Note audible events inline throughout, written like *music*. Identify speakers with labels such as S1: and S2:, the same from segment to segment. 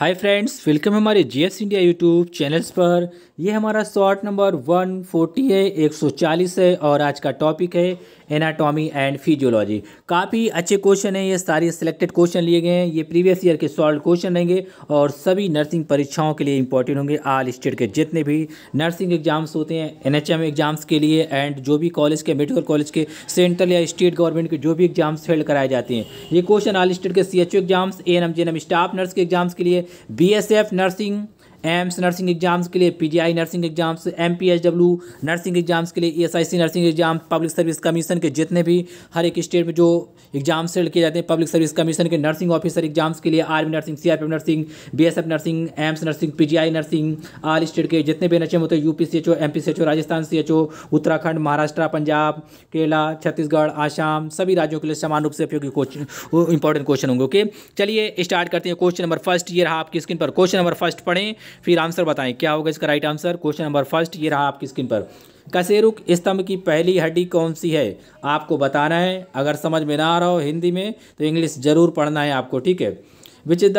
S1: हाय friends welcome हमारे GS India YouTube channels पर यह हमारा शॉर्ट नंबर 140 है 140 है और आज का टॉपिक है एनाटॉमी एंड फिजियोलॉजी काफ़ी अच्छे क्वेश्चन हैं ये सारे सिलेक्टेड क्वेश्चन लिए गए हैं ये प्रीवियस ईयर के सॉल्व क्वेश्चन रहेंगे और सभी नर्सिंग परीक्षाओं के लिए इंपॉर्टेंट होंगे आल स्टेट के जितने भी नर्सिंग एग्जाम्स होते हैं एन एग्ज़ाम्स के लिए एंड जो भी कॉलेज के मेडिकल कॉलेज के सेंट्रल या स्टेट गवर्नमेंट के जो भी एग्ज़ाम्स हेल्ड कराए जाते हैं ये क्वेश्चन आल स्टेट के C exams A N M staff nurse के एग्ज़ाम्स के लिए B nursing AIIMS nursing exams के लिए PGI nursing exams MPHW nursing exams के लिए ESIC nursing exam public service commission के जितने भी हर एक स्टेट में जो एग्जाम्स सेल किए जाते हैं पब्लिक सर्विस कमीशन के नर्सिंग ऑफिसर एग्जाम्स के लिए army nursing C nursing B nursing AIIMS nursing P nursing all state के जितने भी एन होते हैं U P C H Rajasthan C Uttarakhand Maharashtra Punjab Kerala Chhattisgarh Assam सभी राज्यों के लिए समान रूप से उपयोगी क्वेश्चन इंपॉर्टेंट क्वेश्चन होंगे ओके चलिए स्टार्ट करते हैं क्वेश्चन नंबर फर्स्ट ये रहा आपकी स्क्रीन पर क्वेश्चन नंबर फर्स्ट पढ़ें फिर आंसर बताएं क्या होगा इसका right answer question number first ये रहा आपकी स्क्रीन पर कसेरुक स्तंभ की पहली हड्डी कौन सी है आपको बताना है अगर समझ में ना आ रहा हो हिंदी में तो इंग्लिश ज़रूर पढ़ना है आपको ठीक है which is the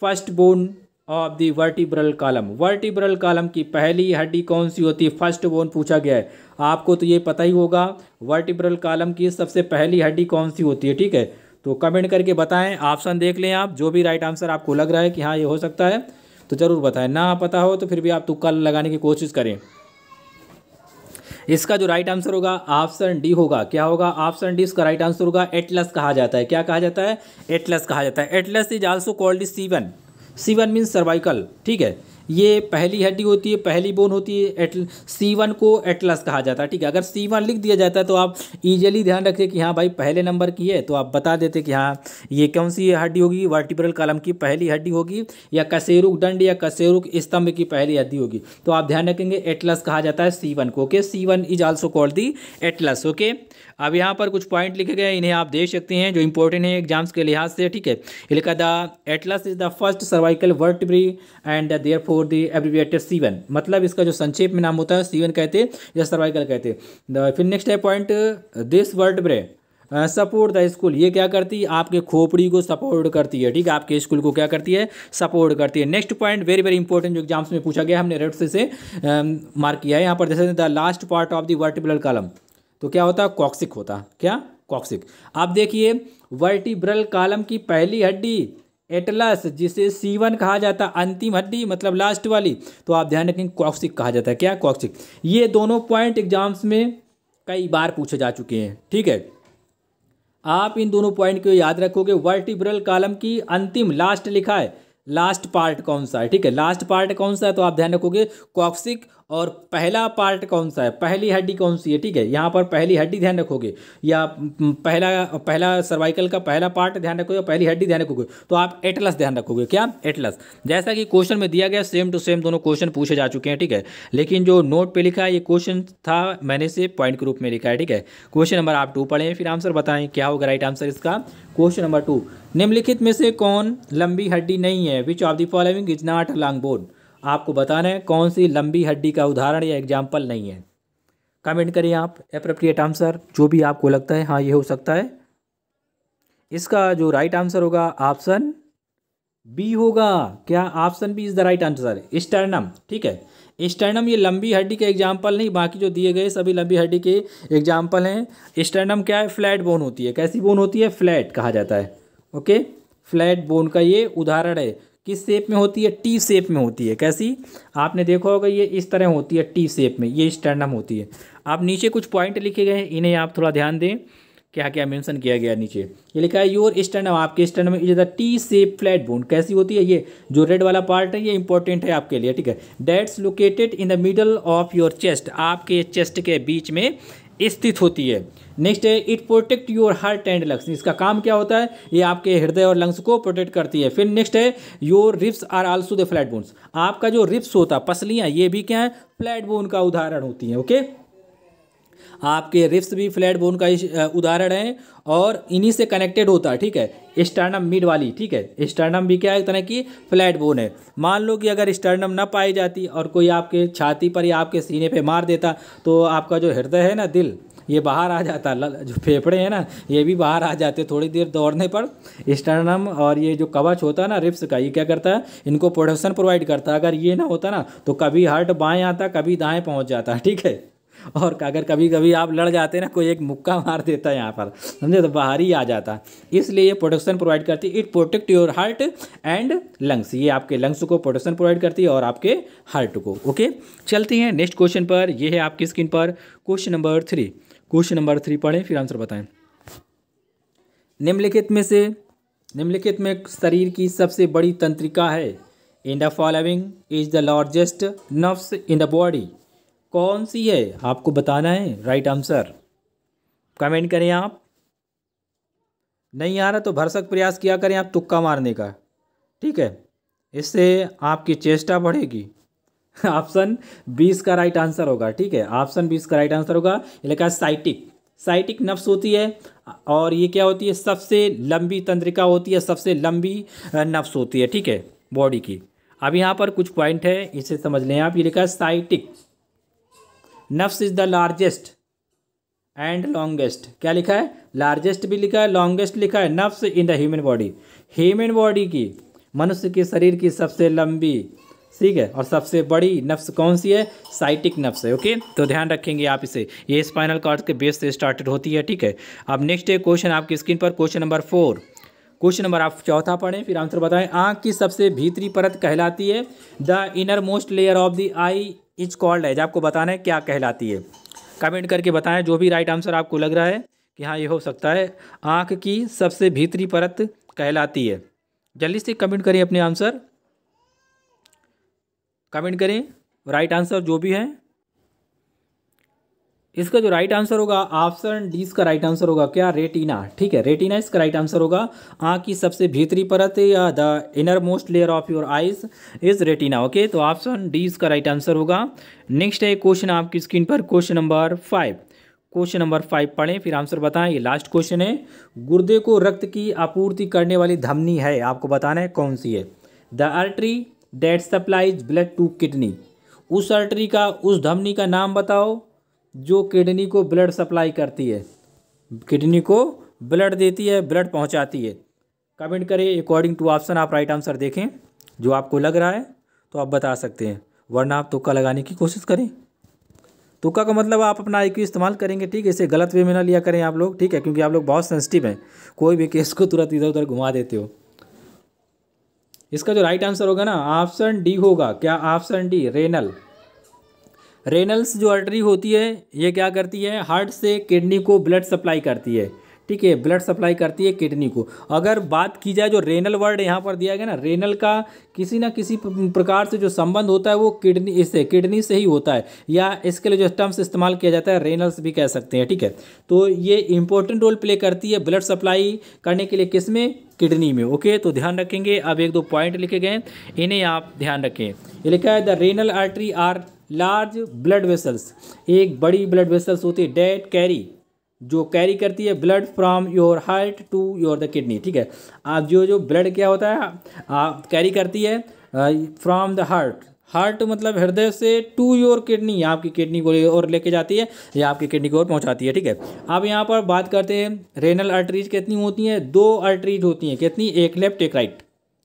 S1: first bone of the vertebral column vertebral column की पहली हड्डी कौन सी होती है फर्स्ट बोन पूछा गया है आपको तो ये पता ही होगा वर्टिब्रल कॉलम की सबसे पहली हड्डी कौन सी होती है ठीक है तो कमेंट करके बताएं ऑप्शन देख लें आप जो भी राइट आंसर आपको लग रहा है कि हाँ ये हो सकता है तो ज़रूर बताएं ना पता हो तो फिर भी आप तुक्का तो लगाने की कोशिश करें इसका जो राइट आंसर होगा ऑप्शन डी होगा क्या होगा ऑप्शन डी इसका राइट आंसर होगा एटलस कहा जाता है क्या कहा जाता है एटलस कहा जाता है atlas is also called C one C one means cervical ठीक है ये पहली हड्डी होती है पहली बोन होती है एट सी वन को एटलस कहा जाता है ठीक है अगर सी वन लिख दिया जाता है तो आप ईजिली ध्यान रखिए कि हाँ भाई पहले नंबर की है तो आप बता देते कि हाँ ये कौन सी हड्डी होगी वर्टिब्रल कलम की पहली हड्डी होगी या कसेरुक दंड या कसेरुक स्तंभ की पहली हड्डी होगी तो आप ध्यान रखेंगे एटलस कहा जाता है सी को okay C is also called the atlas okay अब यहाँ पर कुछ पॉइंट लिखे गए इन्हें आप देख सकते हैं जो इंपॉर्टेंट है एग्जाम्स के लिहाज से ठीक है लिखा the atlas is the first cervical vertebra and therefore the C one मतलब इसका जो संक्षेप में नाम होता है सीवन कहते या सर्वाइकल कहते फिर नेक्स्ट है पॉइंट दिस ब्रे सपोर्ट द स्कूल ये क्या करती है आपके खोपड़ी को सपोर्ट करती है ठीक है आपके स्कूल को क्या करती है सपोर्ट करती है next point very very important जो एग्जाम्स में पूछा गया हमने रेड से, से मार्क um, किया है यहाँ पर जैसे the last part of the vertebral column तो क्या होता कॉक्सिक होता क्या कॉक्सिक आप देखिए वर्टिब्रल कालम की पहली हड्डी एटलस जिसे सीवन कहा जाता अंतिम हड्डी मतलब लास्ट वाली तो आप ध्यान रखें कॉक्सिक कहा जाता है क्या कॉक्सिक ये दोनों पॉइंट एग्जाम्स में कई बार पूछे जा चुके हैं ठीक है आप इन दोनों पॉइंट को याद रखोगे वर्टिब्रल कालम की अंतिम लास्ट लिखा है लास्ट पार्ट कौन सा है ठीक है लास्ट पार्ट कौन सा है तो आप ध्यान रखोगे कॉक्सिक और पहला पार्ट कौन सा है पहली हड्डी कौन सी है ठीक है यहाँ पर पहली हड्डी ध्यान रखोगे या पहला पहला सर्वाइकल का पहला पार्ट ध्यान रखोगे पहली हड्डी ध्यान रखोगे तो आप एटलस ध्यान रखोगे क्या एटलस जैसा कि क्वेश्चन में दिया गया सेम टू सेम दोनों क्वेश्चन पूछे जा चुके हैं ठीक है लेकिन जो नोट पर लिखा है ये क्वेश्चन था मैंने से पॉइंट के रूप में लिखा है ठीक है क्वेश्चन नंबर आप टू पढ़ें फिर आंसर बताएं क्या होगा राइट आंसर इसका क्वेश्चन नंबर टू निम्नलिखित में से कौन लंबी हड्डी नहीं है which of the following is not long bone आपको बताना है कौन सी लंबी हड्डी का उदाहरण या एग्जाम्पल नहीं है कमेंट करें आप अप्रोप्रिएट आंसर जो भी आपको लगता है हाँ ये हो सकता है इसका जो राइट आंसर होगा ऑप्शन बी होगा क्या option B is the right answer sternum ठीक है स्टर्नम ये लंबी हड्डी के एग्जाम्पल नहीं बाकी जो दिए गए सभी लंबी हड्डी के एग्जाम्पल हैं स्टर्नम क्या है फ्लैट बोन होती है कैसी बोन होती है फ्लैट कहा जाता है ओके फ्लैट बोन का ये उदाहरण है किस शेप में होती है टी शेप में होती है कैसी आपने देखा होगा ये इस तरह होती है टी शेप में ये स्टैंडम होती है आप नीचे कुछ पॉइंट लिखे गए हैं इन्हें आप थोड़ा ध्यान दें क्या क्या मेंशन किया गया नीचे ये लिखा है योर स्टैंडम आपके स्टैंडम में is the T shape flat bone कैसी होती है ये जो रेड वाला पार्ट है ये इंपॉर्टेंट है आपके लिए ठीक है that's located in the middle of your chest आपके चेस्ट के बीच में स्थित होती है नेक्स्ट है it protect your heart and lungs इसका काम क्या होता है ये आपके हृदय और लंग्स को प्रोटेक्ट करती है फिर नेक्स्ट है your ribs are also the flat bones आपका जो रिप्स होता है पसलियाँ ये भी क्या है फ्लैट बोन का उदाहरण होती हैं ओके आपके रिप्स भी फ्लैट बोन का उदाहरण है और इन्हीं से कनेक्टेड होता है ठीक है स्टर्नम मिड वाली ठीक है स्टर्नम भी क्या है एक तरह की फ्लैट बोन है मान लो कि अगर स्टर्नम ना पाई जाती और कोई आपके छाती पर या आपके सीने पे मार देता तो आपका जो हृदय है ना दिल ये बाहर आ जाता जो फेफड़े हैं ना ये भी बाहर आ जाते थोड़ी देर दौड़ने पर स्टर्नम और ये जो कवच होता है ना रिप्स का ये क्या करता है इनको प्रोडक्शन प्रोवाइड करता है अगर ये ना होता ना तो कभी हर्ट बाएँ आता कभी दाएँ पहुँच जाता ठीक है और अगर कभी कभी आप लड़ जाते ना कोई एक मुक्का मार देता है यहाँ पर समझे तो बाहर ही आ जाता इसलिए ये प्रोटेक्शन प्रोवाइड करती है it protect your heart and lungs ये आपके लंग्स को प्रोटेक्शन प्रोवाइड करती है और आपके हार्ट को ओके चलते हैं नेक्स्ट क्वेश्चन पर यह है आपकी स्क्रीन पर question number three question number three पढ़ें फिर आंसर बताएं निम्नलिखित में से निम्नलिखित में शरीर की सबसे बड़ी तंत्रिका है in the following is the largest nerves in the body कौन सी है आपको बताना है राइट आंसर कमेंट करें आप नहीं आ रहा तो भरसक प्रयास किया करें आप तुक्का मारने का ठीक है इससे आपकी चेष्टा बढ़ेगी ऑप्शन *laughs* बीस का राइट आंसर होगा ठीक है ऑप्शन बीस का राइट आंसर होगा ये लिखा साइटिक साइटिक नफ्स होती है और ये क्या होती है सबसे लंबी तंत्रिका होती है सबसे लंबी नफ्स होती है ठीक है बॉडी की अब यहाँ पर कुछ पॉइंट है इसे समझ लें आप ये लिखा है साइटिक नफ्स is the largest and longest क्या लिखा है लार्जेस्ट भी लिखा है लॉन्गेस्ट लिखा है नफ्स in the human body human body की मनुष्य के शरीर की सबसे लंबी ठीक है और सबसे बड़ी नफ्स कौन सी है साइटिक नफ्स है ओके तो ध्यान रखेंगे आप इसे ये स्पाइनल कार्ड के बेस से स्टार्टेड होती है ठीक है अब नेक्स्ट है क्वेश्चन आपकी स्क्रीन पर question number four question number आप चौथा पढ़ें फिर आंसर बताएं आंख की सबसे भीतरी परत कहलाती है the inner most layer of the eye is called as आपको बताना है क्या कहलाती है कमेंट करके बताएं जो भी राइट आंसर आपको लग रहा है कि हाँ ये हो सकता है आँख की सबसे भीतरी परत कहलाती है जल्दी से कमेंट करें अपने आंसर कमेंट करें राइट आंसर जो भी है इसका जो राइट आंसर होगा ऑप्शन डी इसका राइट आंसर होगा क्या रेटिना ठीक है रेटिना इसका राइट आंसर होगा आँख की सबसे भीतरी परत या the inner most layer of your eyes is retina okay तो ऑप्शन डी इसका राइट आंसर होगा नेक्स्ट है क्वेश्चन आपकी स्क्रीन पर question number five question number five पढ़ें फिर आंसर बताएं ये लास्ट क्वेश्चन है गुर्दे को रक्त की आपूर्ति करने वाली धमनी है आपको बताना है कौन सी है the artery that supplies blood to kidney उस आर्टरी का उस धमनी का नाम बताओ जो किडनी को ब्लड सप्लाई करती है किडनी को ब्लड देती है ब्लड पहुंचाती है कमेंट करें अकॉर्डिंग टू ऑप्शन आप राइट आंसर देखें जो आपको लग रहा है तो आप बता सकते हैं वरना आप तुक्का लगाने की कोशिश करें तुक्का का मतलब आप अपना आई इस्तेमाल करेंगे ठीक है इसे गलत वे में ना लिया करें आप लोग ठीक है क्योंकि आप लोग बहुत सेंसिटिव हैं कोई भी केस को तुरंत इधर उधर घुमा देते हो इसका जो राइट आंसर होगा ना ऑप्शन डी होगा क्या ऑप्शन डी रेनल रेनल्स जो आर्टरी होती है ये क्या करती है हार्ट से किडनी को ब्लड सप्लाई करती है ठीक है ब्लड सप्लाई करती है किडनी को अगर बात की जाए जो रेनल वर्ड यहाँ पर दिया गया ना रेनल का किसी ना किसी प्रकार से जो संबंध होता है वो किडनी इससे किडनी से ही होता है या इसके लिए जो टर्म्स इस्तेमाल किया जाता है रेनल्स भी कह सकते हैं ठीक है तो ये इंपॉर्टेंट रोल प्ले करती है ब्लड सप्लाई करने के लिए किस में किडनी में ओके तो ध्यान रखेंगे अब एक दो पॉइंट लिखे गए इन्हें आप ध्यान रखें ये लिखा है the renal artery are large blood vessels एक बड़ी ब्लड वेसल्स होती है डेट कैरी जो कैरी करती है blood from your heart to your the kidney ठीक है आप जो जो ब्लड क्या होता है आप कैरी करती है फ्रॉम द हार्ट हार्ट मतलब हृदय से टू योर किडनी आपकी किडनी को ले और लेके जाती है या आपकी किडनी को और पहुंचाती है ठीक है अब यहाँ पर बात करते हैं रेनल आर्टरीज कितनी होती हैं दो आर्टरीज होती हैं कितनी एक लेफ्ट एक राइट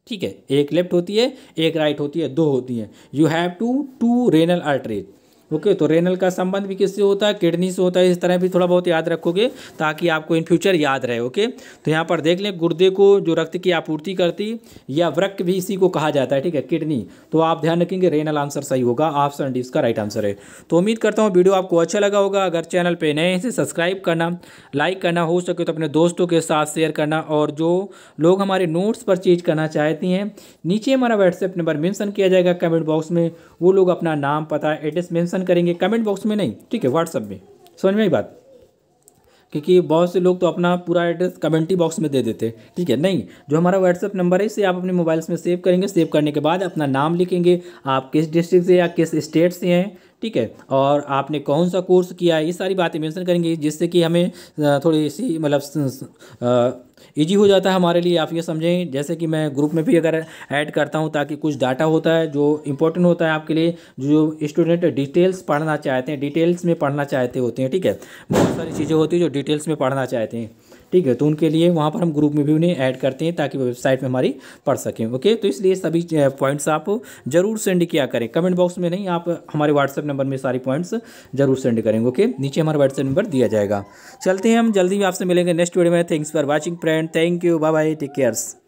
S1: ठीक है एक लेफ्ट होती है एक राइट होती है दो होती है you have two two renal arteries okay तो रेनल का संबंध भी किससे होता है किडनी से होता है इस तरह भी थोड़ा बहुत याद रखोगे ताकि आपको इन फ्यूचर याद रहे ओके तो यहाँ पर देख लें गुर्दे को जो रक्त की आपूर्ति करती या वृक भी इसी को कहा जाता है ठीक है किडनी तो आप ध्यान रखेंगे रेनल आंसर सही होगा ऑप्शन डी इसका राइट आंसर है तो उम्मीद करता हूँ वीडियो आपको अच्छा लगा होगा अगर चैनल पर नए हैं सब्सक्राइब करना लाइक करना हो सके तो अपने दोस्तों के साथ शेयर करना और जो लोग हमारे नोट्स परचेज करना चाहती हैं नीचे हमारा व्हाट्सएप नंबर मैंसन किया जाएगा कमेंट बॉक्स में वो लोग अपना नाम पता एड्रेस मैंसन मेंशन करेंगे कमेंट बॉक्स में नहीं ठीक है व्हाट्सअप में समझ में ही बात क्योंकि बहुत से लोग तो अपना पूरा एड्रेस कमेंटी बॉक्स में दे देते हैं ठीक है नहीं जो हमारा व्हाट्सअप नंबर है इसे आप अपने मोबाइल्स में सेव करेंगे सेव करने के बाद अपना नाम लिखेंगे आप किस डिस्ट्रिक्ट से या किस स्टेट से हैं ठीक है और आपने कौन सा कोर्स किया है ये सारी बातें मेंशन करेंगे जिससे कि हमें थोड़ी सी मतलब ईजी हो जाता है हमारे लिए आप ये समझें जैसे कि मैं ग्रुप में भी अगर ऐड करता हूँ ताकि कुछ डाटा होता है जो इंपॉर्टेंट होता है आपके लिए जो स्टूडेंट डिटेल्स पढ़ना चाहते हैं डिटेल्स में पढ़ना चाहते होते हैं ठीक है बहुत सारी चीज़ें होती हैं जो डिटेल्स में पढ़ना चाहते हैं ठीक है तो उनके लिए वहाँ पर हम ग्रुप में भी उन्हें ऐड करते हैं ताकि वेबसाइट में हमारी पढ़ सकें ओके तो इसलिए सभी पॉइंट्स आप जरूर सेंड किया करें कमेंट बॉक्स में नहीं आप हमारे व्हाट्सएप नंबर में सारी पॉइंट्स जरूर सेंड करेंगे ओके नीचे हमारा व्हाट्सएप नंबर दिया जाएगा चलते हैं हम जल्दी ही आपसे मिलेंगे नेक्स्ट वीडियो में thanks for watching friend thank you bye bye take cares